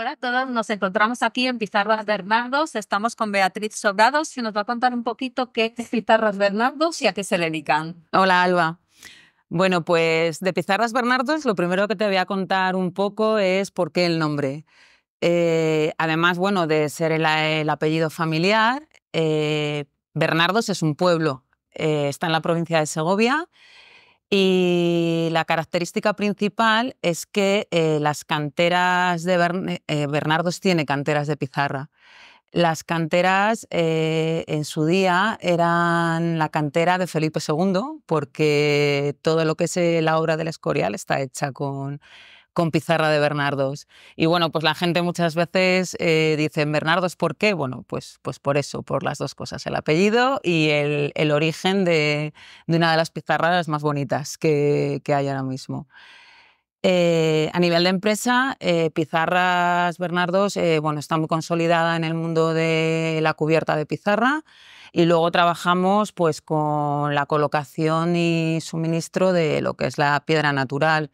Hola a todos, nos encontramos aquí en Pizarras Bernardos. Estamos con Beatriz Sobrados y nos va a contar un poquito qué es Pizarras Bernardos y a qué se le dedican. Hola, Alba. Bueno, pues de Pizarras Bernardos lo primero que te voy a contar un poco es por qué el nombre. Eh, además, bueno, de ser el, apellido familiar, eh, Bernardos es un pueblo, eh, está en la provincia de Segovia y la característica principal es que eh, las canteras de eh, Bernardos tiene canteras de pizarra. Las canteras eh, en su día eran la cantera de Felipe II, porque todo lo que es la obra del Escorial está hecha con con pizarra de Bernardos. Y bueno, pues la gente muchas veces eh, dice, Bernardos, ¿por qué? Bueno, pues, pues por eso, por las dos cosas, el apellido y el, origen de, una de las pizarras más bonitas que, hay ahora mismo. Eh, a nivel de empresa, eh, Pizarras Bernardos bueno, está muy consolidada en el mundo de la cubierta de pizarra y luego trabajamos pues, con la colocación y suministro de lo que es la piedra natural.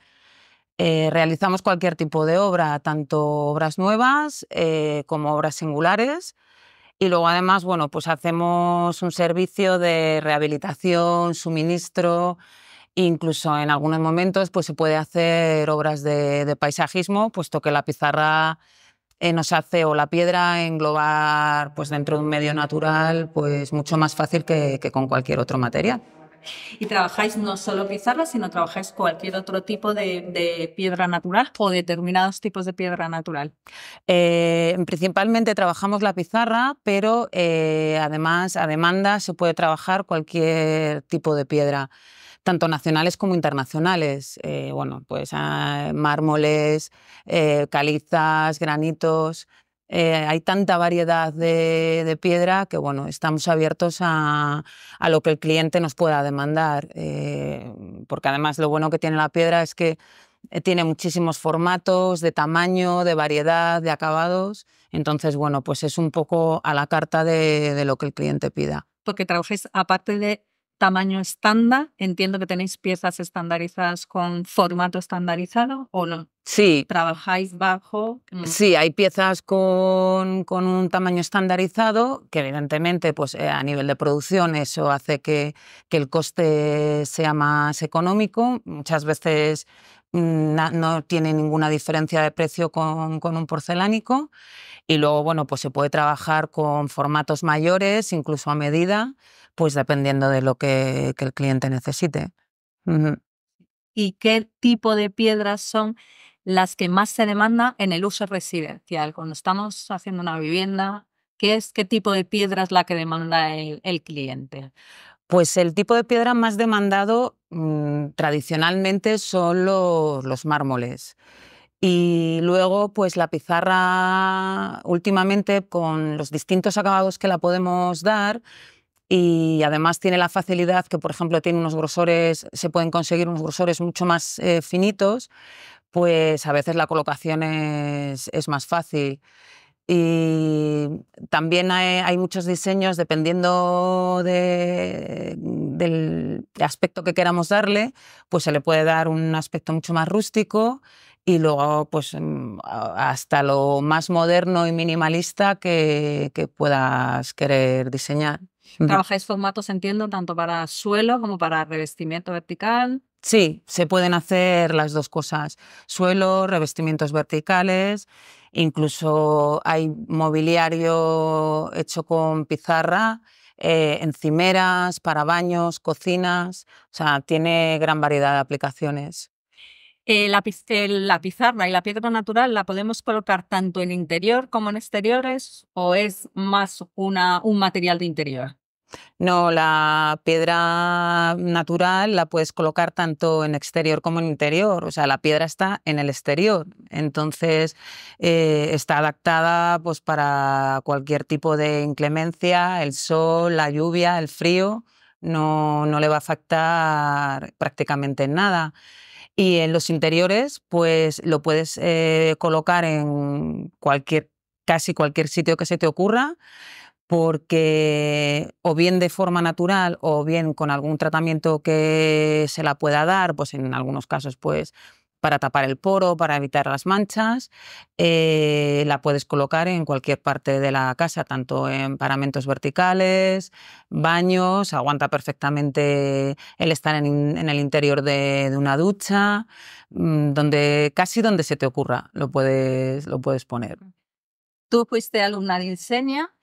Eh, realizamos cualquier tipo de obra, tanto obras nuevas eh, como obras singulares. Y luego además, bueno, pues hacemos un servicio de rehabilitación, suministro, incluso en algunos momentos pues se puede hacer obras de, paisajismo, puesto que la pizarra eh, nos hace o la piedra englobar pues dentro de un medio natural pues mucho más fácil que con cualquier otro material. Y trabajáis no solo pizarra, sino trabajáis cualquier otro tipo de, piedra natural o determinados tipos de piedra natural. Eh, principalmente trabajamos la pizarra, pero eh, además a demanda se puede trabajar cualquier tipo de piedra tanto nacionales como internacionales. Eh, bueno, pues ah, mármoles, calizas, granitos, eh, hay tanta variedad de, piedra que bueno, estamos abiertos a, a, lo que el cliente nos pueda demandar, eh, porque además lo bueno que tiene la piedra es que eh, tiene muchísimos formatos, de tamaño, de variedad, de acabados. Entonces, bueno, pues es un poco a la carta de, de lo que el cliente pida. Porque trabajes, aparte de tamaño estándar. Entiendo que tenéis piezas estandarizadas con formato estandarizado o no. Sí. ¿Trabajáis bajo? Mm. Sí, hay piezas con, un tamaño estandarizado que evidentemente pues, eh, a nivel de producción eso hace que, que el coste sea más económico. Muchas veces mm, no, tiene ninguna diferencia de precio con, con, un porcelánico y luego bueno pues se puede trabajar con formatos mayores incluso a medida pues dependiendo de lo que, el cliente necesite. ¿Y qué tipo de piedras son las que más se demandan en el uso residencial? Cuando estamos haciendo una vivienda, ¿qué, es, qué tipo de piedra es la que demanda el, cliente? Pues el tipo de piedra más demandado mm, tradicionalmente son los, los mármoles. Y luego, pues la pizarra, últimamente, con los distintos acabados que la podemos dar, y además tiene la facilidad que, por ejemplo, tiene unos grosores, se pueden conseguir unos grosores mucho más eh, finitos, pues a veces la colocación es, más fácil. Y también hay, muchos diseños, dependiendo de, del aspecto que queramos darle, pues se le puede dar un aspecto mucho más rústico y luego pues mm, hasta lo más moderno y minimalista que puedas querer diseñar. Trabajáis formatos, entiendo, tanto para suelo como para revestimiento vertical. Sí, se pueden hacer las dos cosas, suelo, revestimientos verticales, incluso hay mobiliario hecho con pizarra, eh, encimeras para baños, cocinas, o sea, tiene gran variedad de aplicaciones. Eh, eh, la, pizarra y la piedra natural la podemos colocar tanto en interior como en exteriores o es más una, un material de interior. No, la piedra natural la puedes colocar tanto en exterior como en interior. O sea, la piedra está en el exterior. Entonces, eh, está adaptada pues, para cualquier tipo de inclemencia, el sol, la lluvia, el frío. No, no le va a afectar prácticamente nada. Y en los interiores, pues lo puedes eh, colocar en cualquier, casi cualquier sitio que se te ocurra, porque o bien de forma natural o bien con algún tratamiento que se la pueda dar, pues en algunos casos, pues para tapar el poro, para evitar las manchas. Eh, la puedes colocar en cualquier parte de la casa, tanto en paramentos verticales, baños, aguanta perfectamente el estar en, el interior de, una ducha, mm, donde, casi donde se te ocurra lo puedes, lo puedes poner. Tú fuiste alumna de enseña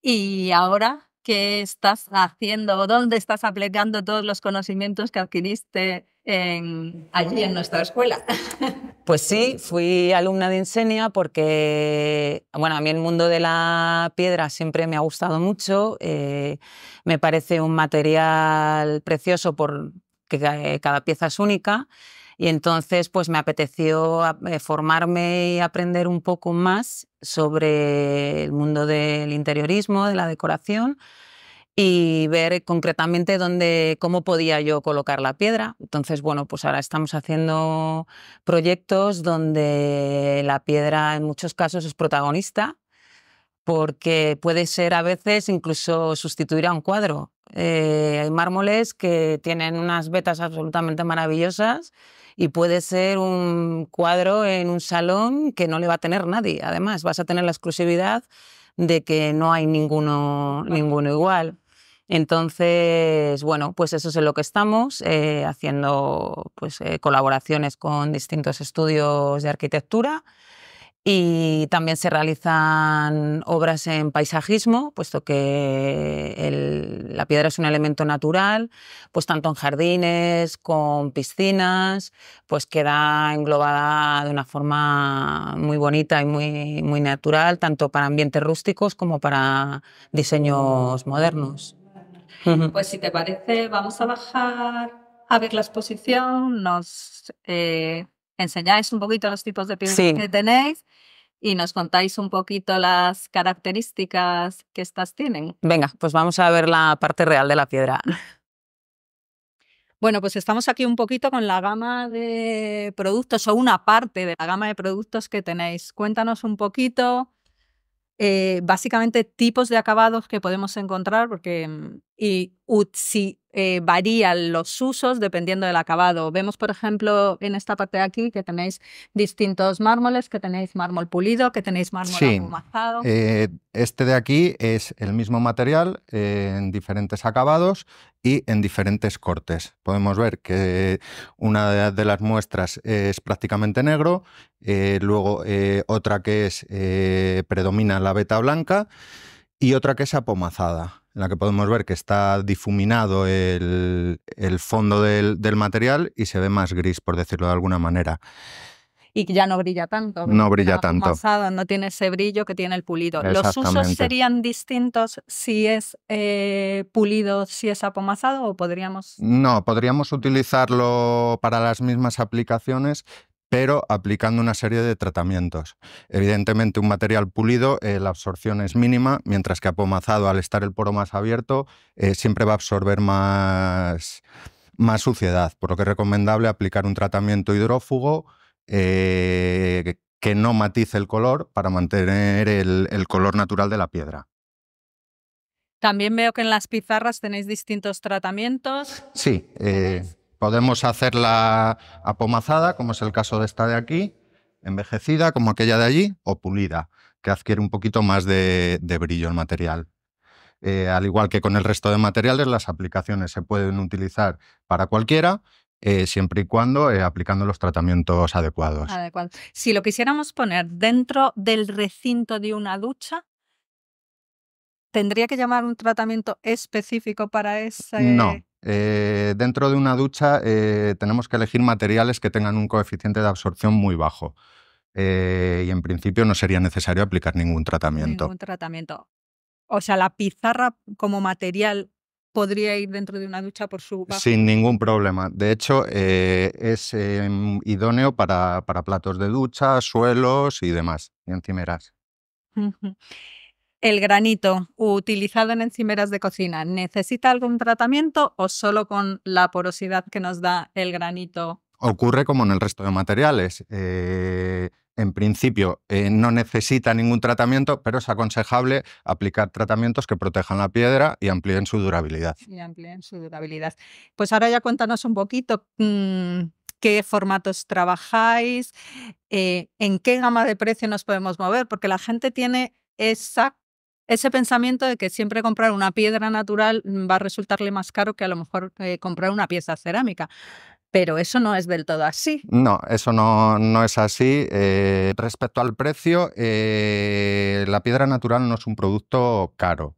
y ahora qué estás haciendo o dónde estás aplicando todos los conocimientos que adquiriste allí en nuestra escuela. Pues sí, fui alumna de Insenia porque, bueno, a mí el mundo de la piedra siempre me ha gustado mucho. Eh, me parece un material precioso porque eh, cada pieza es única. Y entonces, pues me apeteció eh, formarme y aprender un poco más sobre el mundo del interiorismo, de la decoración y ver concretamente dónde, cómo podía yo colocar la piedra. Entonces, bueno, pues ahora estamos haciendo proyectos donde la piedra en muchos casos es protagonista, porque puede ser a veces incluso sustituir a un cuadro. Eh, hay mármoles que tienen unas vetas absolutamente maravillosas y puede ser un cuadro en un salón que no le va a tener nadie. Además, vas a tener la exclusividad de que no hay ninguno, igual. Entonces, bueno, pues eso es en lo que estamos, eh, haciendo pues, eh, colaboraciones con distintos estudios de arquitectura. Y también se realizan obras en paisajismo, puesto que la piedra es un elemento natural, pues tanto en jardines, con piscinas, pues queda englobada de una forma muy bonita y muy, muy natural, tanto para ambientes rústicos como para diseños modernos. Pues si te parece, vamos a bajar a ver la exposición, nos eh, enseñáis un poquito los tipos de piedras que tenéis y nos contáis un poquito las características que estas tienen. Venga, pues vamos a ver la parte real de la piedra. Bueno, pues estamos aquí un poquito con la gama de productos o una parte de la gama de productos que tenéis. Cuéntanos un poquito eh, básicamente tipos de acabados que podemos encontrar, porque mm, y, si eh, varían los usos dependiendo del acabado. Vemos, por ejemplo, en esta parte de aquí que tenéis distintos mármoles, que tenéis mármol pulido, que tenéis mármol sí. Eh, este de aquí es el mismo material en diferentes acabados y en diferentes cortes. Podemos ver que una de las muestras es prácticamente negro, eh, luego eh, otra que es eh, predomina la beta blanca y otra que es apomazada, en la que podemos ver que está difuminado el, fondo del material y se ve más gris, por decirlo de alguna manera y ya no brilla tanto. No brilla tanto. no tiene ese brillo que tiene el pulido. Los usos serían distintos si es eh, pulido, si es apomazado? o podríamos... No, podríamos utilizarlo para las mismas aplicaciones pero aplicando una serie de tratamientos. Evidentemente, un material pulido, eh, la absorción es mínima, mientras que apomazado, al estar el poro más abierto, eh, siempre va a absorber más, más suciedad, por lo que es recomendable aplicar un tratamiento hidrófugo eh, que no matice el color para mantener el, color natural de la piedra. También veo que en las pizarras tenéis distintos tratamientos. Sí, eh, podemos hacerla apomazada, como es el caso de esta de aquí, envejecida, como aquella de allí, o pulida, que adquiere un poquito más de, brillo el material. Eh, al igual que con el resto de materiales, las aplicaciones se pueden utilizar para cualquiera eh, siempre y cuando eh, aplicando los tratamientos adecuados. Si lo quisiéramos poner dentro del recinto de una ducha, ¿tendría que llamar un tratamiento específico para ese...? No. Eh, dentro de una ducha tenemos que elegir materiales que tengan un coeficiente de absorción muy bajo. y en principio no sería necesario aplicar ningún tratamiento. Ningún tratamiento. O sea, la pizarra como material podría ir dentro de una ducha por su... Sin ningún problema. De hecho, eh, es em, idóneo para, platos de ducha, suelos y demás, encimeras. El granito utilizado en encimeras de cocina, ¿necesita algún tratamiento o solo con la porosidad que nos da el granito? Ocurre como en el resto de materiales. Eh, en principio eh, no necesita ningún tratamiento, pero es aconsejable aplicar tratamientos que protejan la piedra y amplíen su durabilidad. Y amplíen su durabilidad. Pues ahora ya cuéntanos un poquito mm, qué formatos trabajáis, eh, en qué gama de precio nos podemos mover, porque la gente tiene ese pensamiento de que siempre comprar una piedra natural va a resultarle más caro que a lo mejor eh, comprar una pieza cerámica. Pero eso no es del todo así. No, eso no, es así. Eh, respecto al precio, eh, la piedra natural no es un producto caro.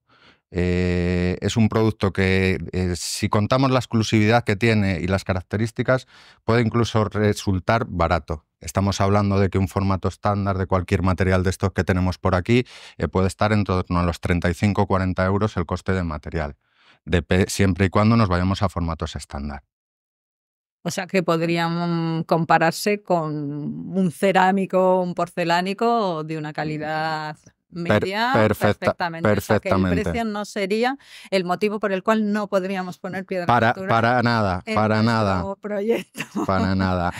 Eh, es un producto que, si contamos la exclusividad que tiene y las características, puede incluso resultar barato. Estamos hablando de que un formato estándar de cualquier material de estos que tenemos por aquí puede estar en torno a los 35-40 euros el coste del material, siempre y cuando nos vayamos a formatos estándar. O sea que podrían compararse con un cerámico, un porcelánico de una calidad media perfectamente. perfectamente. el precio no sería el motivo por el cual no podríamos poner piedra para, natural Para nada, para nada. Para nada.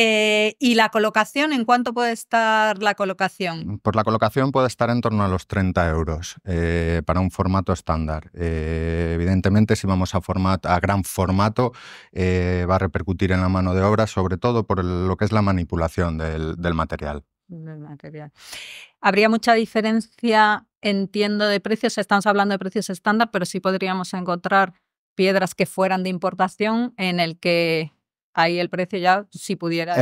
Eh, ¿Y la colocación? ¿En cuánto puede estar la colocación? Mm, pues la colocación puede estar en torno a los 30 euros eh, para un formato estándar. Eh, evidentemente, si vamos a, a gran formato, va a repercutir en la mano de obra, sobre todo por lo que es la manipulación del, material. Del material. ¿Habría mucha diferencia, entiendo, de precios? Estamos hablando de precios estándar, pero sí podríamos encontrar piedras que fueran de importación en el que ahí el precio ya si pudiera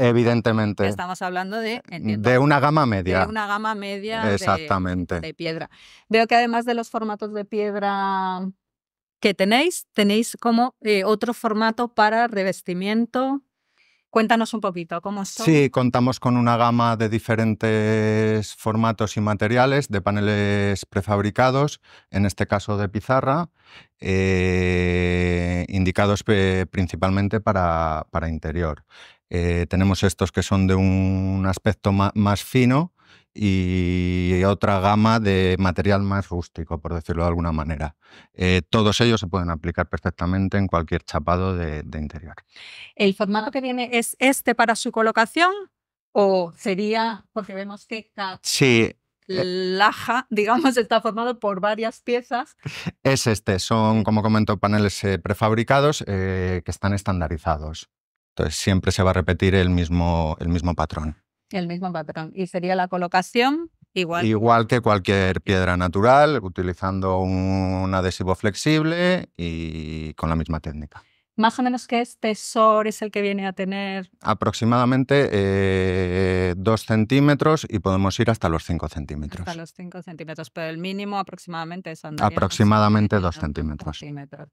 evidentemente estamos hablando de eh, de una gama media de una gama media exactamente de, piedra veo que además de los formatos de piedra que tenéis tenéis como eh, otro formato para revestimiento Cuéntanos un poquito cómo son. Sí, contamos con una gama de diferentes formatos y materiales de paneles prefabricados, en este caso de pizarra, eh, indicados principalmente para, interior. Eh, tenemos estos que son de un aspecto más fino, y otra gama de material más rústico, por decirlo de alguna manera. Eh, todos ellos se pueden aplicar perfectamente en cualquier chapado de, interior. ¿El formato que viene es este para su colocación o sería, porque vemos que la sí. Eh laja, digamos, está formado por varias piezas? Es este, son, como comento, paneles eh, prefabricados que están estandarizados. Entonces siempre se va a repetir el mismo, el mismo patrón. El mismo patrón. Y sería la colocación igual. Igual que cualquier piedra natural, utilizando un adhesivo flexible y con la misma técnica. Más o menos qué espesor es el que viene a tener. Aproximadamente 2 eh, centímetros y podemos ir hasta los 5 centímetros. Hasta los 5 centímetros, pero el mínimo aproximadamente es Aproximadamente 2 centímetros. centímetros.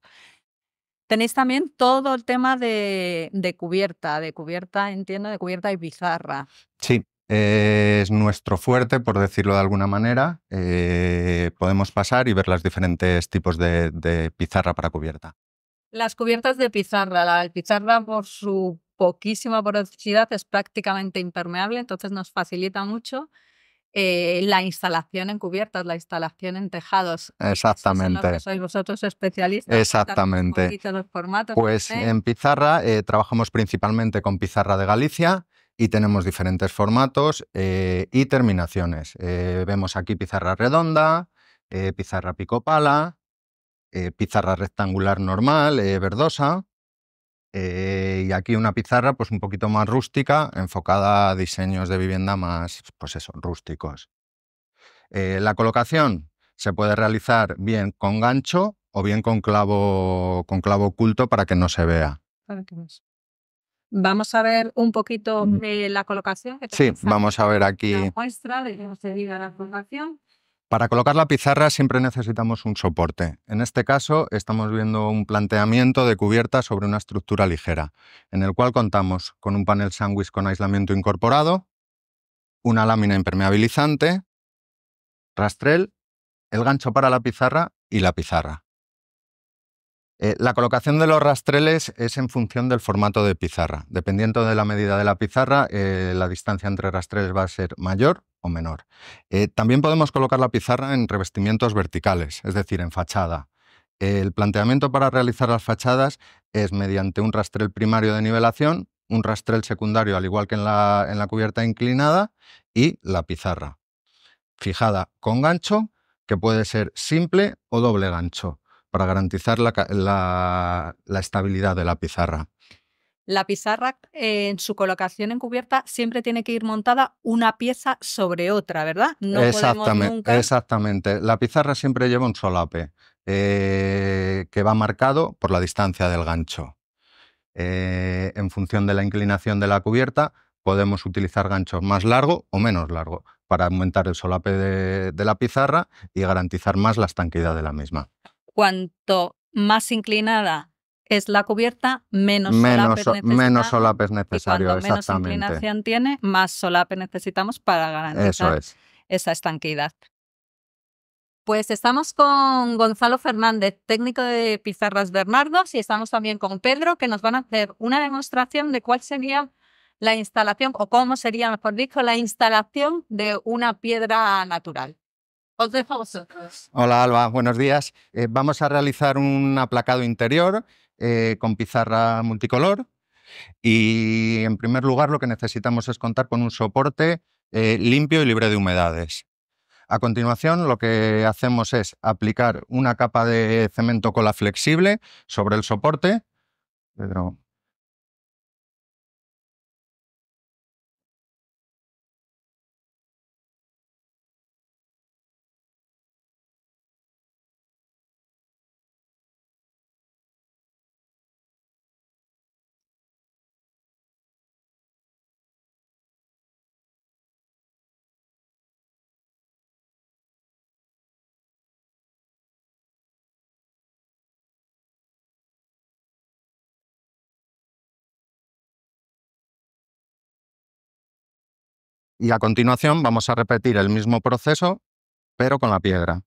Tenéis también todo el tema de, cubierta, de cubierta, entiendo, de cubierta y pizarra. Sí, es nuestro fuerte, por decirlo de alguna manera. Eh, podemos pasar y ver los diferentes tipos de, de, pizarra para cubierta. Las cubiertas de pizarra. La pizarra, por su poquísima porosidad, es prácticamente impermeable, entonces nos facilita mucho. Eh, la instalación en cubiertas, la instalación en tejados. Exactamente. sois vosotros especialistas. Exactamente. Los formatos, pues en pizarra eh, trabajamos principalmente con pizarra de Galicia y tenemos diferentes formatos eh, y terminaciones. vemos aquí pizarra redonda, pizarra picopala, pizarra rectangular normal, verdosa. Eh, y aquí una pizarra pues un poquito más rústica, enfocada a diseños de vivienda más, pues rústicos. Eh, la colocación se puede realizar bien con gancho o bien con clavo, con clavo oculto para que no se vea. Vamos a ver un poquito de la colocación. sí, vamos a ver aquí. muestra la colocación. Para colocar la pizarra siempre necesitamos un soporte. En este caso estamos viendo un planteamiento de cubierta sobre una estructura ligera, en el cual contamos con un panel sándwich con aislamiento incorporado, una lámina impermeabilizante, rastrel, el gancho para la pizarra y la pizarra. Eh, la colocación de los rastreles es en función del formato de pizarra. Dependiendo de la medida de la pizarra, eh, la distancia entre rastreles va a ser mayor o menor. Eh, también podemos colocar la pizarra en revestimientos verticales, es decir, en fachada. El planteamiento para realizar las fachadas es mediante un rastrel primario de nivelación, un rastrel secundario al igual que en la, cubierta inclinada y la pizarra. Fijada con gancho, que puede ser simple o doble gancho, para garantizar la estabilidad de la pizarra. La pizarra eh, en su colocación en cubierta siempre tiene que ir montada una pieza sobre otra, ¿verdad? No exactamente, exactamente. La pizarra siempre lleva un solape eh, que va marcado por la distancia del gancho. Eh, en función de la inclinación de la cubierta, podemos utilizar ganchos más largo o menos largo para aumentar el solape de, de la pizarra y garantizar más la estanquidad de la misma. Cuanto más inclinada es la cubierta menos, menos solapes Menos necesario, y cuando menos inclinación tiene, más solape necesitamos para garantizar esa estanqueidad. Pues estamos con Gonzalo Fernández, técnico de Pizarras Bernardos, y estamos también con Pedro, que nos van a hacer una demostración de cuál sería la instalación, o cómo sería, mejor dicho, la instalación de una piedra natural. Os dejo a vosotros. Hola Alba, buenos días. Eh, vamos a realizar un aplacado interior eh, con pizarra multicolor. Y en primer lugar, lo que necesitamos es contar con un soporte eh, limpio y libre de humedades. A continuación, lo que hacemos es aplicar una capa de cemento cola flexible sobre el soporte. Y a continuación vamos a repetir el mismo proceso, pero con la piedra.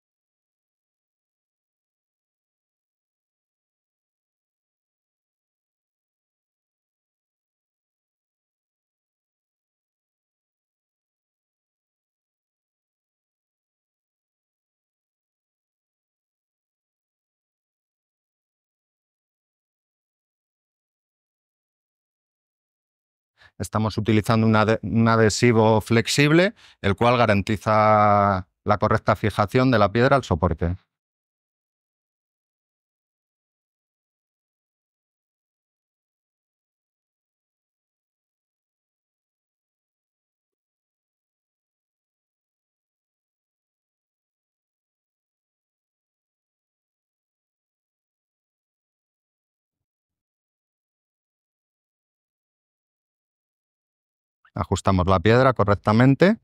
Estamos utilizando un adhesivo flexible, el cual garantiza la correcta fijación de la piedra al soporte. Ajustamos la piedra correctamente.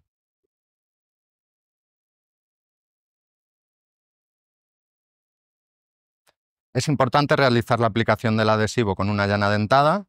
Es importante realizar la aplicación del adhesivo con una llana dentada.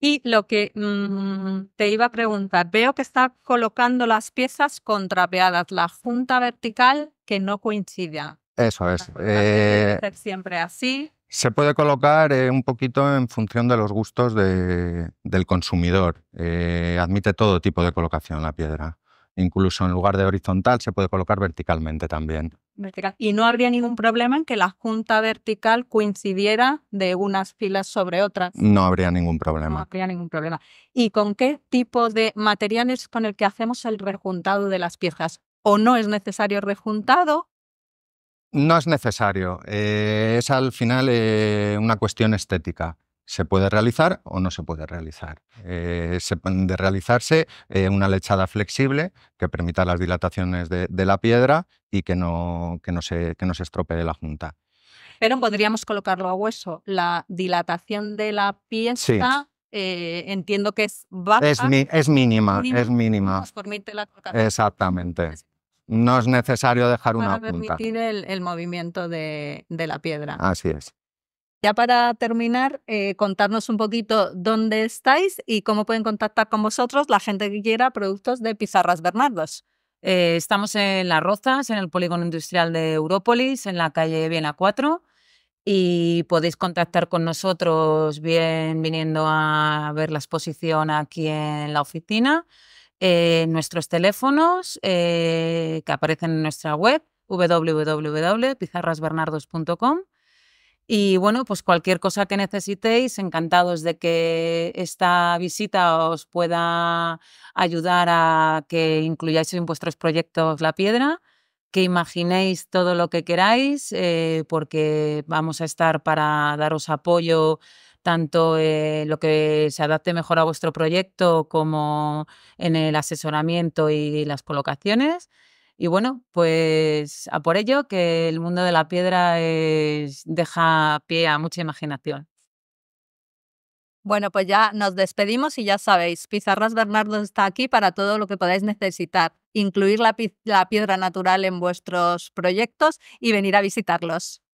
Y lo que mm, te iba a preguntar, veo que está colocando las piezas contrapeadas, la junta vertical que no coincida. Eso es. Eh, siempre así. Se puede colocar eh, un poquito en función de los gustos del consumidor. Eh, admite todo tipo de colocación la piedra. Incluso en lugar de horizontal se puede colocar verticalmente también. Vertical. Y no habría ningún problema en que la junta vertical coincidiera de unas filas sobre otras. No habría ningún problema. No habría ningún problema. ¿Y con qué tipo de materiales con el que hacemos el rejuntado de las piezas? ¿O no es necesario rejuntado no es necesario. Eh, es al final eh, una cuestión estética. ¿Se puede realizar o no se puede realizar? Eh, se puede realizarse una lechada flexible que permita las dilataciones de, la piedra y que no, se, estropee la junta. Pero podríamos colocarlo a hueso. La dilatación de la pieza entiendo que es baja. Es, mínima, es mínima. Pues Exactamente. No es necesario dejar una punta. Para permitir el, movimiento de, la piedra. Así es. Ya para terminar, eh, contarnos un poquito dónde estáis y cómo pueden contactar con vosotros la gente que quiera productos de Pizarras Bernardos. Eh, estamos en Las Rozas, en el polígono industrial de Europolis, en la calle Viena 4 y podéis contactar con nosotros bien viniendo a ver la exposición aquí en la oficina eh, nuestros teléfonos eh, que aparecen en nuestra web www.pizarrasbernardos.com y bueno, pues cualquier cosa que necesitéis, encantados de que esta visita os pueda ayudar a que incluyáis en vuestros proyectos la piedra, que imaginéis todo lo que queráis, eh, porque vamos a estar para daros apoyo tanto eh, lo que se adapte mejor a vuestro proyecto como en el asesoramiento y las colocaciones. Y bueno, pues a por ello, que el mundo de la piedra deja pie a mucha imaginación. Bueno, pues ya nos despedimos y ya sabéis, Pizarras Bernardo está aquí para todo lo que podáis necesitar, incluir la, la piedra natural en vuestros proyectos y venir a visitarlos.